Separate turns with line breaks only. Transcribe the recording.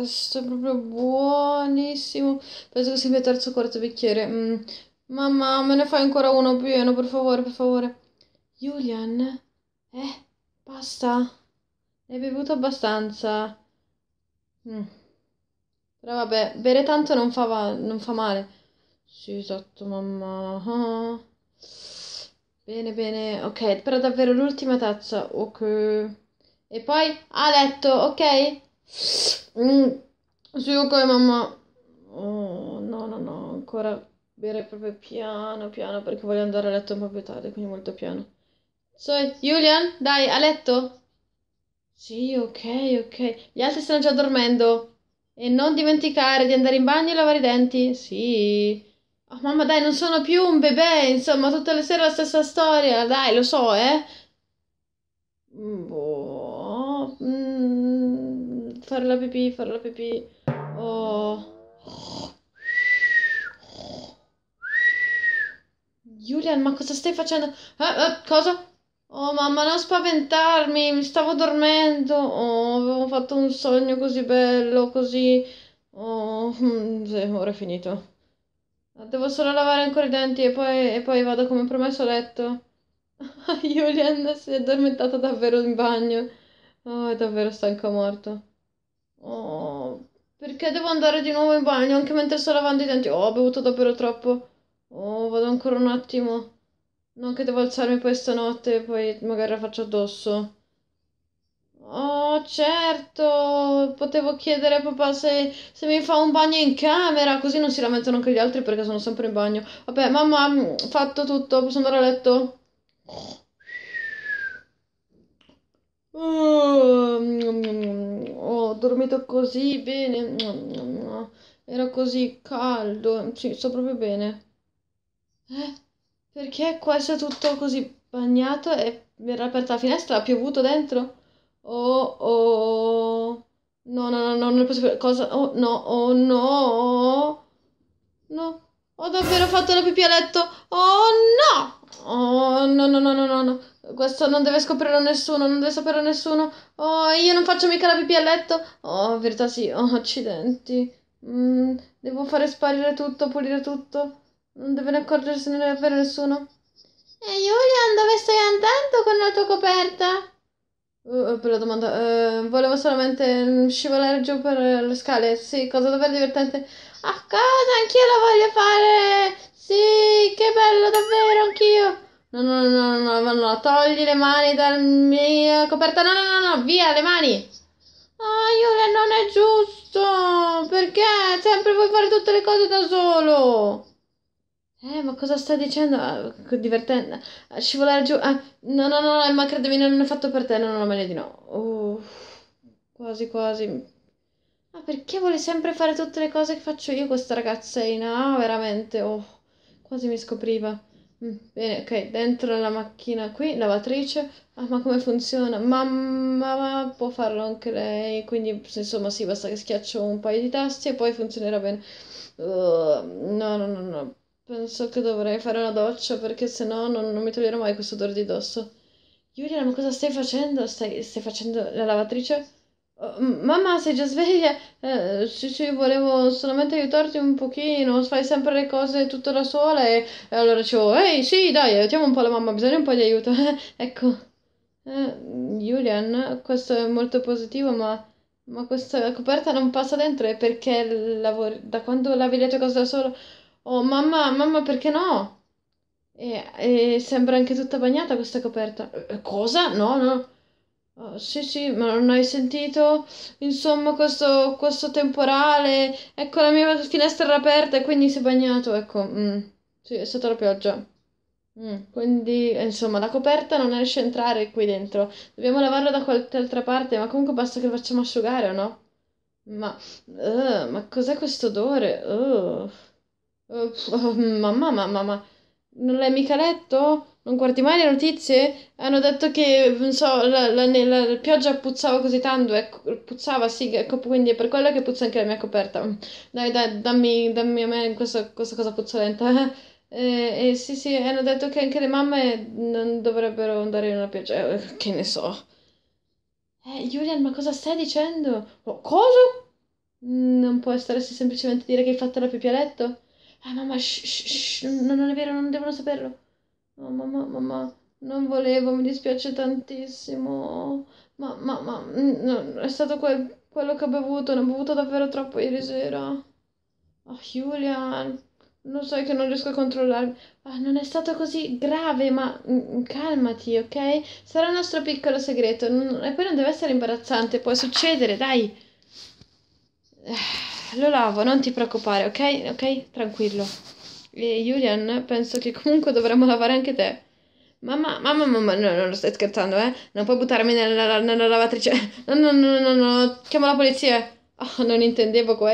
questo è proprio buonissimo. Penso che sia il mio terzo quarto bicchiere. Mm. Mamma, me ne fai ancora uno pieno, per favore, per favore. Julian? Eh, basta. Ne hai bevuto abbastanza. Mm. Però vabbè, bere tanto non fa, non fa male. Sì, esatto, mamma. Ah. Bene, bene. Ok, però davvero l'ultima tazza. Ok. E poi a letto, ok? Mm, sì, ok, mamma. Oh, no, no, no, ancora bere proprio piano, piano, perché voglio andare a letto un po' più tardi, quindi molto piano. So, Julian, dai, a letto? Sì, ok, ok. Gli altri stanno già dormendo. E non dimenticare di andare in bagno e lavare i denti. Sì. Oh, mamma, dai, non sono più un bebè, insomma, tutte le sere la stessa storia. Dai, lo so, eh. Mm, boh fare la pipì, fare la pipì. Oh. Julian, ma cosa stai facendo? Eh, eh, cosa? Oh mamma, non spaventarmi, mi stavo dormendo. Oh, avevo fatto un sogno così bello, così... Oh, mm, sì, ora è finito. Devo solo lavare ancora i denti e poi, e poi vado come promesso a letto. Julian si è addormentato davvero in bagno. Oh, è davvero stanco morto. Oh, perché devo andare di nuovo in bagno anche mentre sto lavando i denti? Oh, ho bevuto davvero troppo. Oh, vado ancora un attimo. Non che devo alzarmi questa notte e poi magari la faccio addosso. Oh, certo, potevo chiedere a papà se, se, mi fa un bagno in camera, così non si lamentano anche gli altri perché sono sempre in bagno. Vabbè, mamma, fatto tutto, posso andare a letto? Oh dormito così bene, era così caldo, sì, sto proprio bene. Eh, perché qua c'è tutto così bagnato e era aperta la finestra, ha piovuto dentro? Oh, oh, no, no, no, no, non è possibile, cosa, oh, no, oh, no, no, ho davvero fatto la pipì a letto, oh, no, oh, no, no, no, no, no. no. Questo non deve scoprirlo nessuno, non deve saperlo nessuno. Oh, io non faccio mica la pipì a letto. Oh, verità sì, oh, accidenti. Mm, devo fare sparire tutto, pulire tutto. Non deve ne accorgersene davvero nessuno. E Julian, dove stai andando con la tua coperta? Uh, uh per la domanda, uh, volevo solamente mm, scivolare giù per le scale. Sì, cosa davvero divertente. A ah, cosa? Anch'io la voglio fare! Sì, che bello, davvero, anch'io! No, no, no, no, no, no, togli le mani dalla mia coperta. No, no, no, no, via le mani. Ah, non è giusto. Perché? Sempre vuoi fare tutte le cose da solo. Eh, ma cosa sta dicendo? Ah, divertente. Ah, scivolare giù. Ah, no, no, no, ma credimi, non è fatto per te. No, no, meglio di no. Uh, quasi, quasi. Ma perché vuole sempre fare tutte le cose che faccio io, questa ragazzina? Ah, veramente, oh, quasi mi scopriva. Mm, bene, ok, dentro la macchina qui, lavatrice. Ah, ma come funziona? Mamma può farlo anche lei, quindi insomma sì, basta che schiaccio un paio di tasti e poi funzionerà bene. Uh, no, no, no, no. Penso che dovrei fare una doccia perché sennò non, non mi toglierò mai questo odore di dosso. Giulia, ma cosa stai facendo? Stai, stai facendo la lavatrice? Uh, mamma, sei già sveglia? Eh, sì, sì, volevo solamente aiutarti un pochino. Fai sempre le cose tutto da sola. E, e allora dicevo, ehi, sì, dai, aiutiamo un po' la mamma, bisogna un po' di aiuto. ecco, eh, Julian, questo è molto positivo, ma, ma questa coperta non passa dentro. È perché lavori, da quando lavi le tue cose da solo? Oh, mamma, mamma, perché no? E, e sembra anche tutta bagnata questa coperta. Eh, cosa? No, no. Ah, sì, sì, ma non hai sentito? Insomma, questo, questo temporale. Ecco, la mia finestra era aperta e quindi si è bagnato. Ecco, mm. sì, è stata la pioggia. Mm. Quindi, insomma, la coperta non riesce a entrare qui dentro. Dobbiamo lavarla da qualche altra parte, ma comunque basta che la facciamo asciugare, o no? Ma, uh, ma cos'è questo odore? Uh. Uh, mamma, mamma, ma non l'hai mica letto? Non guardi mai le notizie? Hanno detto che, non so, la, la, la, la pioggia puzzava così tanto, ecco, puzzava, sì, ecco, quindi è per quello che puzza anche la mia coperta. Dai, dai, dammi, dammi a me questa, questa cosa puzzolenta. E, e, eh, eh, sì, sì, hanno detto che anche le mamme non dovrebbero andare in una pioggia, eh, che ne so. Eh, Julian, ma cosa stai dicendo? Oh, cosa? Non può essersi semplicemente dire che hai fatto la pipì a letto? Eh, mamma, shh, shh, shh, non, non è vero, non devono saperlo. Oh, mamma, mamma, non volevo, mi dispiace tantissimo. Ma, ma, ma, no, è stato quel, quello che ho bevuto, ne ho bevuto davvero troppo ieri sera. Oh, ah, Julian, non sai so, che non riesco a controllarmi. Oh, ah, non è stato così grave, ma mm, calmati, ok? Sarà il nostro piccolo segreto. Non, e poi non deve essere imbarazzante, può succedere, dai. Eh, lo lavo, non ti preoccupare, ok? Ok? Tranquillo. E Julian, penso che comunque dovremmo lavare anche te. Mamma, mamma, mamma, no, non lo stai scherzando, eh? Non puoi buttarmi nella, nella lavatrice. No, no, no, no, no, chiamo la polizia. Oh, non intendevo questo.